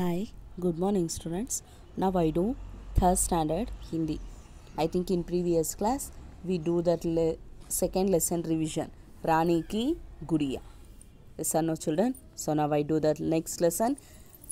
Hi, good morning students. Now I do third standard Hindi. I think in previous class we do that le second lesson revision. Rani ki guriya. Listen no children. So now I do that next lesson.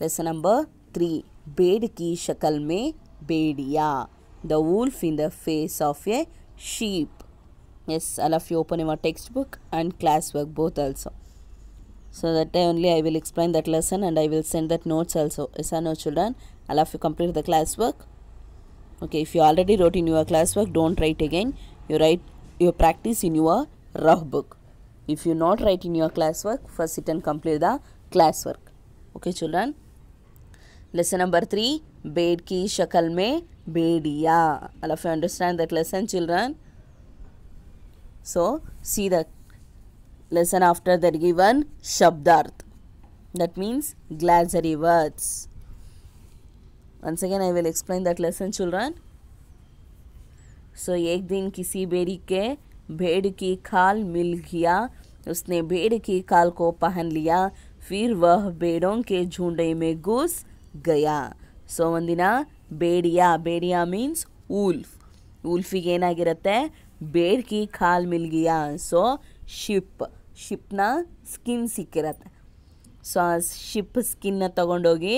Lesson number 3. Bed ki shakal mein bediya. The wolf in the face of a sheep. Yes, I'll have you open your textbook and class work both also. So that day only I will explain that lesson and I will send that notes also. Is I children? I'll have you complete the classwork. Okay, if you already wrote in your classwork, don't write again. You write your practice in your rough book. If you not write in your classwork, first sit and complete the classwork. Okay, children. Lesson number three, बेड की शक्ल में बेडिया All of you understand that lesson, children. So, see the listen after the given shabdarth that means glossary words once again i will explain that lesson children so एक दिन किसी berry के भेड़ की खाल मिल गया उसने भेड़ की खाल को पहन लिया फिर वह बेड़ों के झुंडे में घुस गया सो ಒಂದಿನ ಬೇಡಿಯಾ ಬೇಡಿಯಾ ಮೀನ್ಸ್ ಉಲ್ಫ್ ಉಲ್ಫಿಗೆ ಏನಾಗಿರುತ್ತೆ ಬೇಡ್ಕಿ ಖಾಲ್ ಮಿಲ್ಗಿಯಾ so, ಶಿಪ್ ಶಿಪ್ನ ಸ್ಕಿನ್ ಸಿಕ್ಕಿರತ್ತೆ ಸೊ ಆ ಶಿಪ್ ಸ್ಕಿನ್ನ ತೊಗೊಂಡೋಗಿ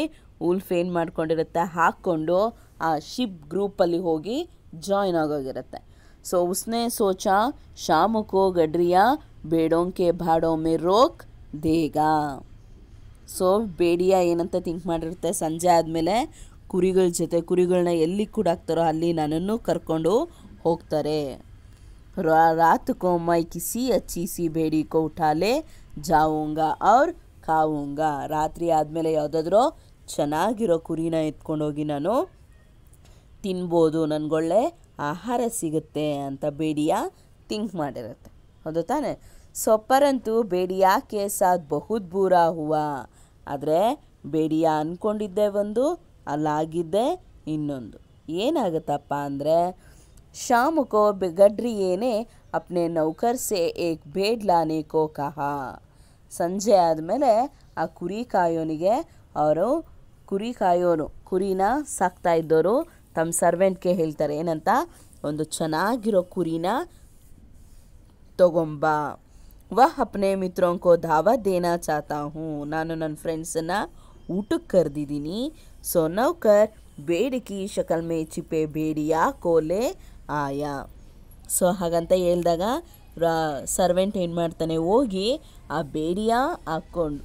ಉಲ್ಫ್ ಏನು ಮಾಡ್ಕೊಂಡಿರುತ್ತೆ ಹಾಕ್ಕೊಂಡು ಆ ಶಿಪ್ ಗ್ರೂಪಲ್ಲಿ ಹೋಗಿ ಜಾಯ್ನ್ ಆಗೋಗಿರುತ್ತೆ ಸೊ ಉಸ್ನೆ ಸೋಚ ಶಾಮುಕೋ ಗಡ್ರಿಯಾ ಬೇಡೋಂಕೆ ಬಾಡೋಮೆ ರೋಕ್ ದೇಗ ಸೊ ಬೇಡಿಯ ಏನಂತ ಥಿಂಕ್ ಮಾಡಿರುತ್ತೆ ಸಂಜೆ ಆದಮೇಲೆ ಕುರಿಗಳ ಜೊತೆ ಕುರಿಗಳನ್ನ ಎಲ್ಲಿ ಹಾಕ್ತಾರೋ ಅಲ್ಲಿ ನನ್ನನ್ನು ಕರ್ಕೊಂಡು ಹೋಗ್ತಾರೆ रात को मैं किसी अच्छी सी भेड़ी को उठा ले और ಕಾವುಂಗಾ ರಾತ್ರಿ ಆದಮೇಲೆ ಯಾವುದಾದ್ರೂ ಚೆನ್ನಾಗಿರೋ ಕುರಿನ ಎತ್ಕೊಂಡೋಗಿ ನಾನು ತಿನ್ಬೋದು ನನಗೊಳ್ಳೆ ಆಹಾರ ಸಿಗುತ್ತೆ ಅಂತ ಬೇಡಿಯ ಥಿಂಕ್ ಮಾಡಿರುತ್ತೆ ಹೌದು ತಾನೆ ಸೊಪ್ಪರಂತೂ ಪರಂತು ಬೇಡಿಯ ಕೇಸಾದ ಬಹುತ್ ಬೂರ ಹೂವ ಆದರೆ ಬೇಡಿಯ ಅಂದ್ಕೊಂಡಿದ್ದೆ ಒಂದು ಅಲ್ಲಾಗಿದ್ದೆ ಇನ್ನೊಂದು ಏನಾಗುತ್ತಪ್ಪ ಅಂದರೆ शाम को बिगडरिए ने अपने नौकर से एक ಬೇಡ್ ಲಾನೆ ಕೋ ಕಹಾ ಸಂಜೆ ಆದಮೇಲೆ ಆ ಕುರಿ ಕಾಯೋನಿಗೆ ಅವರು ಕುರಿ ಕಾಯೋನು ಕುರಿನ ಸಾಕ್ತಾ ಇದ್ದವರು ತಮ್ಮ ಸರ್ವೆಂಟ್ಗೆ ಹೇಳ್ತಾರೆ ಏನಂತ ಒಂದು ಚೆನ್ನಾಗಿರೋ ಕುರಿನ ತಗೊಂಬ ವಹ ಅಪ್ನೆ ಮಿತ್ರೋಂಕೋ ಧಾವಾ ದೇನಾ ಚಾತಾ ಹೂ ನಾನು ನನ್ನ ಫ್ರೆಂಡ್ಸನ್ನು ಊಟಕ್ಕೆ ಕರೆದಿದ್ದೀನಿ ಸೊ ನೌಕರ್ ಬೇಡ್ ಕಿ ಶಕಲ್ ಮೇ ಚಿಪೆ ಬೇಡಿಯಾ ಕೋಲೆ ಆಯಾ ಸೊ ಹಾಗಂತ ಹೇಳಿದಾಗ ಸರ್ವೆಂಟ್ ಏನು ಮಾಡ್ತಾನೆ ಹೋಗಿ ಆ ಬೇಡಿಯ ಹಾಕ್ಕೊಂಡು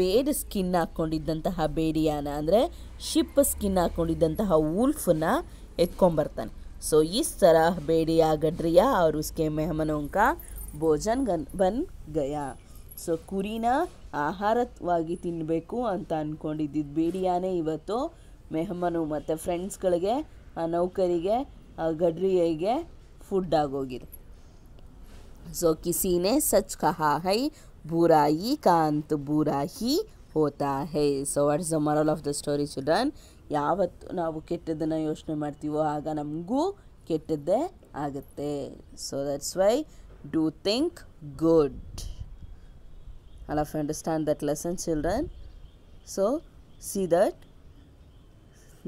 ಬೇಡ ಸ್ಕಿನ್ ಹಾಕ್ಕೊಂಡಿದ್ದಂತಹ ಬೇಡಿಯಾನ ಅಂದರೆ ಶಿಪ್ ಸ್ಕಿನ್ ಹಾಕ್ಕೊಂಡಿದ್ದಂತಹ ವುಲ್ಫನ್ನ ಎತ್ಕೊಂಡ್ಬರ್ತಾನೆ ಸೊ ಈ ಥರ ಬೇಡಿಯ ಗಡ್ರಿಯ ಅವರು ಸ್ಕೆ ಮೆಹಮನೋಂಕ ಭೋಜನ್ ಗನ್ ಬನ್ ಗಯ ಸೊ ಕುರಿನ ಆಹಾರವಾಗಿ ತಿನ್ನಬೇಕು ಅಂತ ಅಂದ್ಕೊಂಡಿದ್ದಿದ್ದು ಬೇಡಿಯಾನೇ ಇವತ್ತು ಮೆಹಮನು ಮತ್ತು ಫ್ರೆಂಡ್ಸ್ಗಳಿಗೆ ನೌಕರಿಗೆ ಗಡ್ರಿಯೈಗೆ ಫುಡ್ ಆಗೋಗಿದೆ ಸೊ ಕಿಸಿನೇ ಸಚ್ ಕಹಾ ಹೈ ಬೂರಾಯಿ ಕಾಂತ್ ಬೂರಾಹಿ ಹೋತಾ ಹೇ so what is the moral of the story children ಯಾವತ್ತು ನಾವು ಕೆಟ್ಟದನ್ನು ಯೋಚನೆ ಮಾಡ್ತೀವೋ ಆಗ ನಮಗೂ ಕೆಟ್ಟದ್ದೇ ಆಗುತ್ತೆ so that's why do think good all of understand that lesson children so see that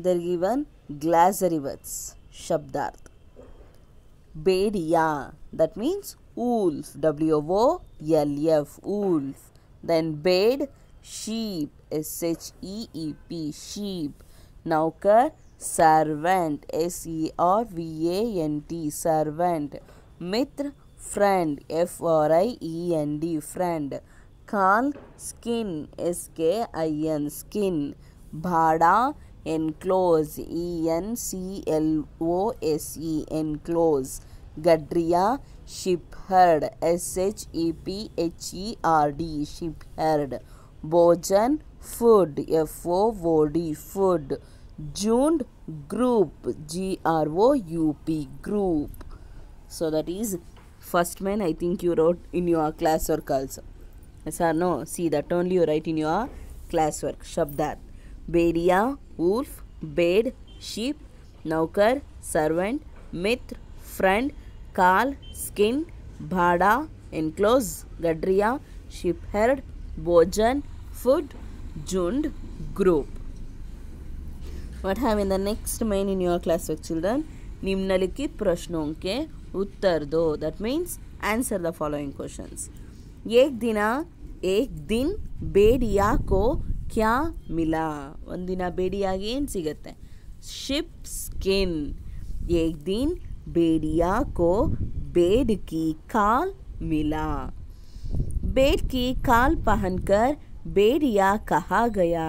there given glossary words शब्दार्थ बेड़िया that means wolf W O L F wolf then बेड sheep S H E E P sheep नौकर servant S E R V A N T servant मित्र friend F R I E N D friend खाल skin S K I N skin भाड़ा enclose E N C L O S E enclose Gadria shepherd S H E P H E R D shepherd Bojan food F O O D food June. group G R O U P group so that is first man I think you wrote in your classwork also. or no, see that only you write in your classwork. Shabdat. बेरिया wolf बेड sheep नौकर servant मित्र friend काल skin भाड़ा enclose गडरिया shepherd भोजन food झुंड group what have in the next मेन in your class of children निम्नलिखित प्रश्नों के उत्तर दो that means answer the following questions एक दिना एक दिन बेडिया को क्या मिला वन बेड़िया गेन शिप स्किन एक दिन बेड़िया को बेड की काल मिला बेड की काल पहनकर बेड़िया कहा गया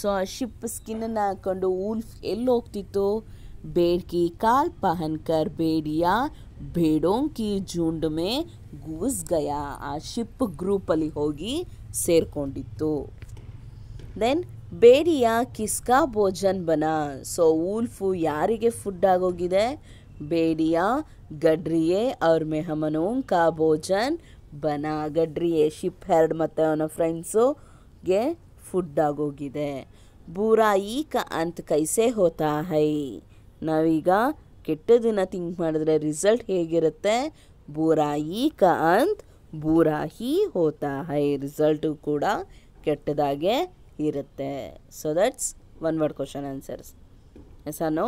सो शिप स्किन ना कंडो उल्फ एलोकती तो बेड़ की काल पहनकर बेड़िया भेड़ों की झुंड में घुस गया आ शिप ग्रुप अली होगी सेरकोंडी तो ದೆನ್ ಬೇಡಿಯ ಕಿಸ್ಕಾ ಭೋಜನ್ ಬನ ಸೊ ಊಲ್ಫು ಯಾರಿಗೆ ಫುಡ್ ಆಗೋಗಿದೆ ಬೇಡಿಯ ಗಡ್ರಿಯೆ ಅವ್ರ ಮೆಹಮನೋಂಕಾ ಭೋಜನ್ ಬನ ಗಡ್ರಿಯೆ ಶಿಪ್ ಹೆರ್ಡ್ ಮತ್ತು ಅವನ ಫ್ರೆಂಡ್ಸುಗೆ ಫುಡ್ ಆಗೋಗಿದೆ ಬೂರಾ ಕ ಅಂತ ಕೈಸೆ ಹೋತಾ ಹೈ ನಾವೀಗ ಕೆಟ್ಟದಿನ ತಿಂಕ್ ಮಾಡಿದ್ರೆ ರಿಸಲ್ಟ್ ಹೇಗಿರುತ್ತೆ ಬೂರಾಯಿ ಕ ಅಂತ ಹೀ ಹೋತಾ ಹೈ ರಿಸಲ್ಟು ಕೂಡ ಕೆಟ್ಟದಾಗೆ so that's one word question answers ऐसा नो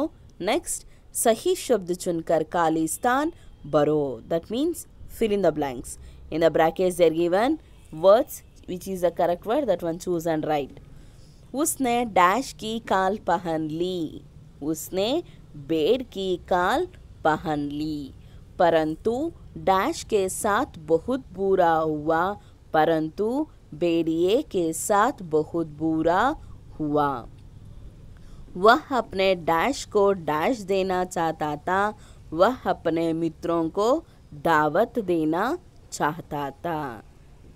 नेक्स्ट सही शब्द चुनकर खाली स्थान भरो that means fill in the blanks in the brackets there given words which is the correct word that one choose and write उसने डैश की काल पहन ली उसने बेड की काल पहन ली परंतु डैश के साथ बहुत बुरा हुआ परंतु बेड़िए के साथ बहुत बुरा हुआ वह अपने डैश को डैश देना चाहता था वह अपने मित्रों को दावत देना चाहता था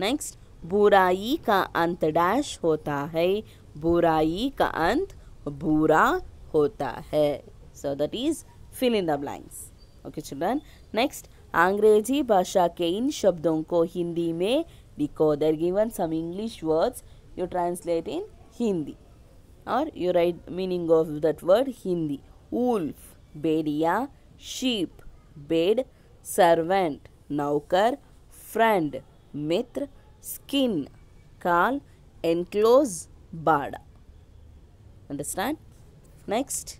नेक्स्ट बुराई का अंत डैश होता है बुराई का अंत बुरा होता है so that is fill in the blanks okay children next अंग्रेजी भाषा के इन शब्दों को हिंदी में because they are given some English words you translate in Hindi or you write meaning of that word Hindi. Wolf, bedia, sheep, bed, servant, naukar, friend, mitra, skin, call, enclose, bada. Understand? Next,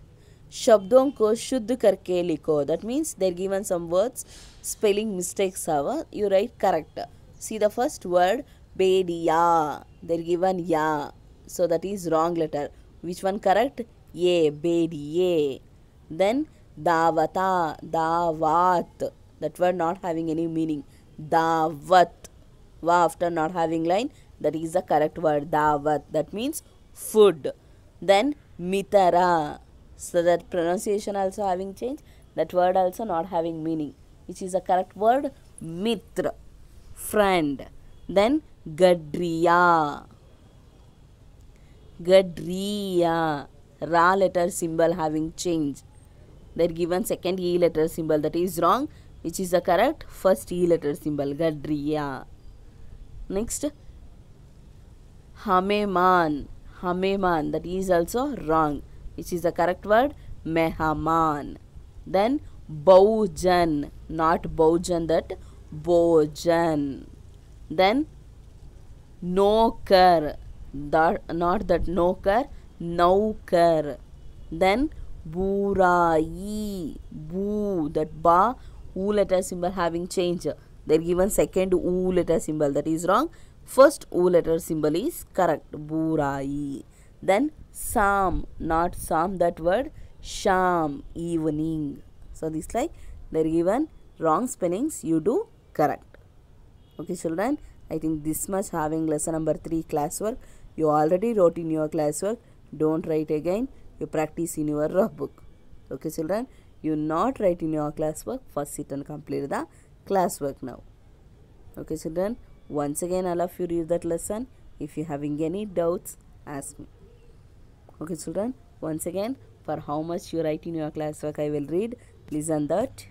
शब्दों को शुद्ध करके लिखो means they're given some words, spelling mistakes our You write character. See the first word, bediya. They're given ya. So that is wrong letter. Which one correct? Ye, Bediye. Then Davata, Davat. That word not having any meaning. Davat. Va after not having line. That is the correct word. Davat. That means food. Then Mitara. So that pronunciation also having changed. That word also not having meaning. Which is the correct word? Mitra friend. Then Gadriya. Gadriya. Ra letter symbol having changed. They're given second E letter symbol that is wrong, which is the correct first E letter symbol. Gadriya. Next, Hameman. Hameman. That is also wrong, which is the correct word. Mehaman. Then Baujan. Not Baujan that Bojan. Then Nokar. That, not that Nokar. Naukar. Then Burai. Bu. That Ba. U letter symbol having changed. They're given second U letter symbol. That is wrong. First U letter symbol is correct. Burai. Then Sam. Not Sam. That word. Sham. Evening. So this like they're given wrong spellings. You do correct okay children i think this much having lesson number 3 classwork you already wrote in your classwork don't write again you practice in your rough book okay children you not write in your classwork first sit and complete the classwork now okay children once again all of you read that lesson if you having any doubts ask me okay children once again for how much you write in your classwork i will read listen that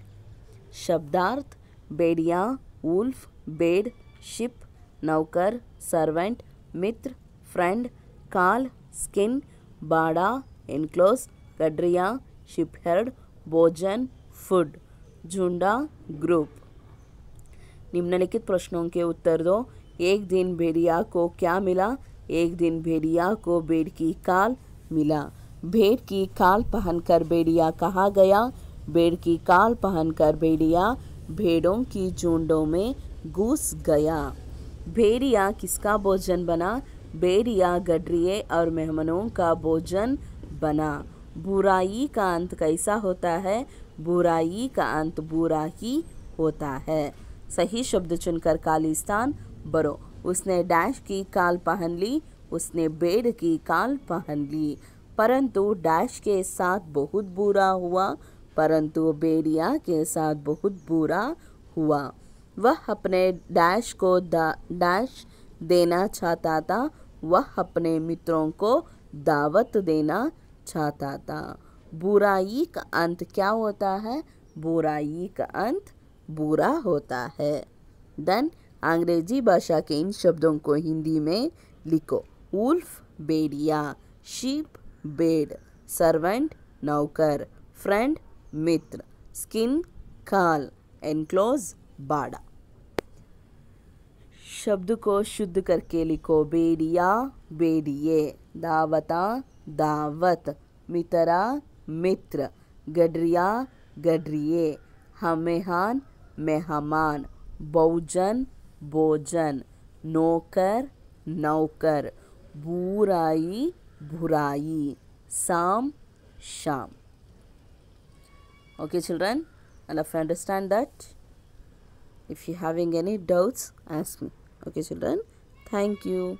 shabdarth बेड़िया wolf बेड sheep नौकर servant मित्र friend काल skin बाड़ा enclose गड्रिया shepherd भोजन food झुंडा group निम्नलिखित प्रश्नों के उत्तर दो एक दिन भेड़िया को क्या मिला एक दिन भेड़िया को भेड़ की काल मिला भेड़ की काल पहनकर भेड़िया कहा गया भेड़ की काल पहनकर भेड़िया भेड़ों की झुंडों में घुस गया भेड़िया किसका भोजन बना बेरिया गडरिए और मेहमानों का भोजन बना बुराई का अंत कैसा होता है बुराई का अंत बुरा ही होता है सही शब्द चुनकर स्थान बरो उसने डैश की काल पहन ली उसने बेड़ की काल पहन ली परंतु डैश के साथ बहुत बुरा हुआ परंतु बेरिया के साथ बहुत बुरा हुआ वह अपने डैश को डैश देना चाहता था वह अपने मित्रों को दावत देना चाहता था बुराई का अंत क्या होता है बुराई का अंत बुरा होता है देन अंग्रेजी भाषा के इन शब्दों को हिंदी में लिखो उल्फ बेड़िया शीप बेड सर्वेंट नौकर फ्रेंड मित्र स्किन काल एनक्लोज बाड़ा शब्द को शुद्ध करके लिखो बेड़िया बेड़िए दावता दावत मितरा मित्र गडरिया गडरिये हमेहान मेहमान बहुजन भोजन नौकर नौकर बुराई बुराई शाम शाम okay children i'll you to understand that if you're having any doubts ask me okay children thank you